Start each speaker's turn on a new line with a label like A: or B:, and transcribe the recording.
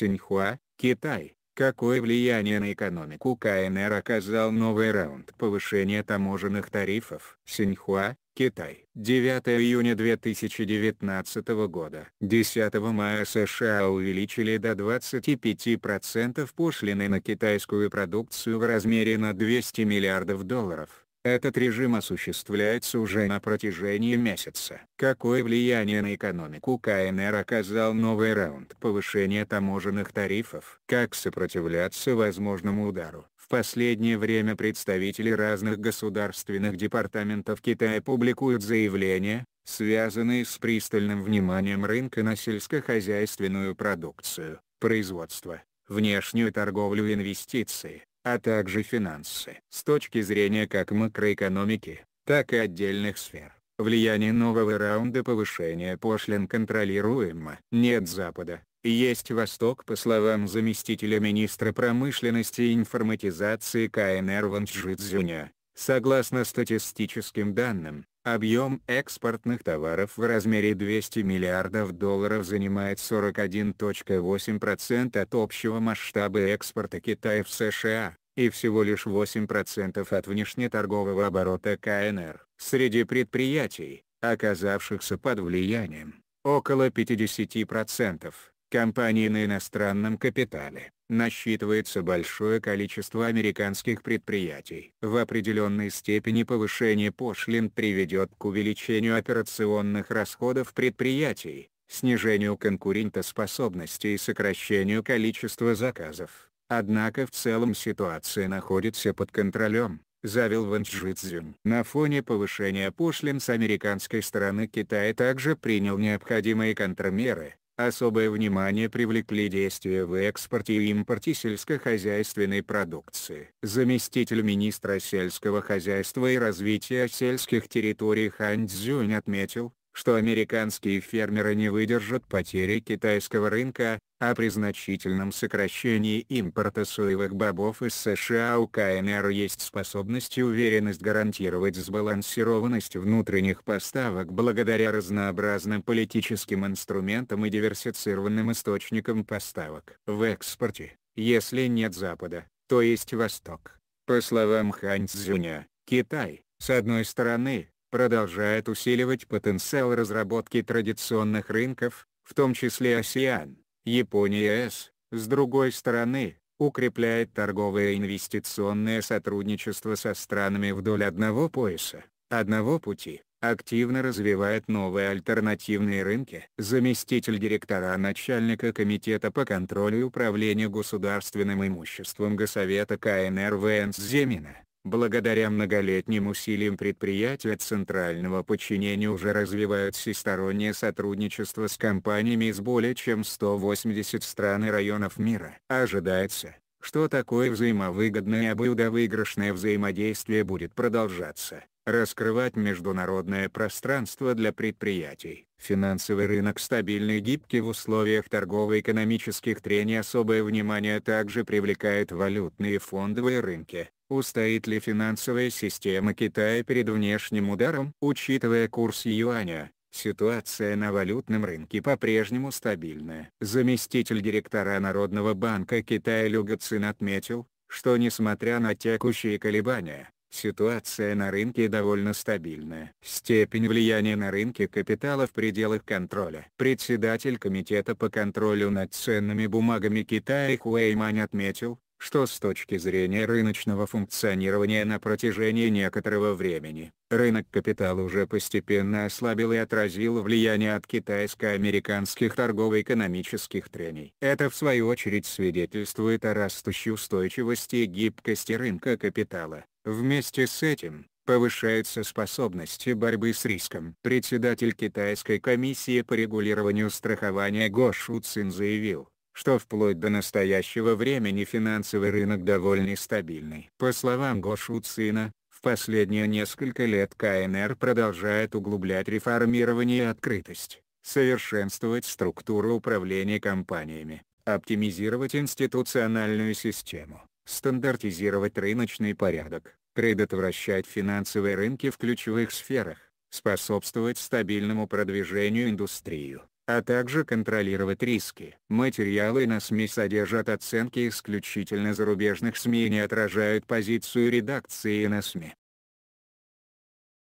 A: Синьхуа, Китай. Какое влияние на экономику КНР оказал новый раунд повышения таможенных тарифов? Синьхуа, Китай. 9 июня 2019 года. 10 мая США увеличили до 25% пошлины на китайскую продукцию в размере на 200 миллиардов долларов. Этот режим осуществляется уже на протяжении месяца. Какое влияние на экономику КНР оказал новый раунд повышения таможенных тарифов? Как сопротивляться возможному удару? В последнее время представители разных государственных департаментов Китая публикуют заявления, связанные с пристальным вниманием рынка на сельскохозяйственную продукцию, производство, внешнюю торговлю и инвестиции а также финансы. С точки зрения как макроэкономики, так и отдельных сфер, влияние нового раунда повышения пошлин контролируемо. Нет Запада, есть Восток по словам заместителя министра промышленности и информатизации КНР Ван Согласно статистическим данным, объем экспортных товаров в размере 200 миллиардов долларов занимает 41.8% от общего масштаба экспорта Китая в США и всего лишь 8% от внешнеторгового оборота КНР. Среди предприятий, оказавшихся под влиянием, около 50% компаний на иностранном капитале. Насчитывается большое количество американских предприятий. В определенной степени повышение пошлин приведет к увеличению операционных расходов предприятий, снижению конкурентоспособности и сокращению количества заказов. Однако в целом ситуация находится под контролем, завел Ван Чжицзюнь. На фоне повышения пошлин с американской стороны Китай также принял необходимые контрмеры. Особое внимание привлекли действия в экспорте и импорте сельскохозяйственной продукции. Заместитель министра сельского хозяйства и развития сельских территорий Хан Цзюнь отметил, что американские фермеры не выдержат потери китайского рынка, а при значительном сокращении импорта соевых бобов из США у КНР есть способность и уверенность гарантировать сбалансированность внутренних поставок благодаря разнообразным политическим инструментам и диверсифицированным источникам поставок. В экспорте, если нет Запада, то есть Восток. По словам Хань Цзюня, Китай, с одной стороны, продолжает усиливать потенциал разработки традиционных рынков, в том числе ASEAN, Япония и ЕС, с другой стороны, укрепляет торговое и инвестиционное сотрудничество со странами вдоль одного пояса, одного пути, активно развивает новые альтернативные рынки. Заместитель директора начальника Комитета по контролю и управлению государственным имуществом Госсовета КНР Земина Благодаря многолетним усилиям предприятия центрального подчинения уже развивают всестороннее сотрудничество с компаниями из более чем 180 стран и районов мира. Ожидается, что такое взаимовыгодное обоюдовыигрышное взаимодействие будет продолжаться, раскрывать международное пространство для предприятий. Финансовый рынок стабильный и гибкий в условиях торгово-экономических трений особое внимание также привлекает валютные фондовые рынки. Устоит ли финансовая система Китая перед внешним ударом? Учитывая курс юаня, ситуация на валютном рынке по-прежнему стабильная. Заместитель директора Народного банка Китая Люга Цин отметил, что несмотря на текущие колебания, ситуация на рынке довольно стабильная. Степень влияния на рынке капитала в пределах контроля. Председатель Комитета по контролю над ценными бумагами Китая Хуэймань отметил, что с точки зрения рыночного функционирования на протяжении некоторого времени, рынок капитала уже постепенно ослабил и отразил влияние от китайско-американских торгово-экономических трений. Это в свою очередь свидетельствует о растущей устойчивости и гибкости рынка капитала. Вместе с этим, повышаются способности борьбы с риском. Председатель Китайской комиссии по регулированию страхования Го Шуцин заявил, что вплоть до настоящего времени финансовый рынок довольно стабильный. По словам Гошуцина, в последние несколько лет КНР продолжает углублять реформирование и открытость, совершенствовать структуру управления компаниями, оптимизировать институциональную систему, стандартизировать рыночный порядок, предотвращать финансовые рынки в ключевых сферах, способствовать стабильному продвижению индустрии а также контролировать риски. Материалы на СМИ содержат оценки исключительно зарубежных СМИ и не отражают позицию редакции на СМИ.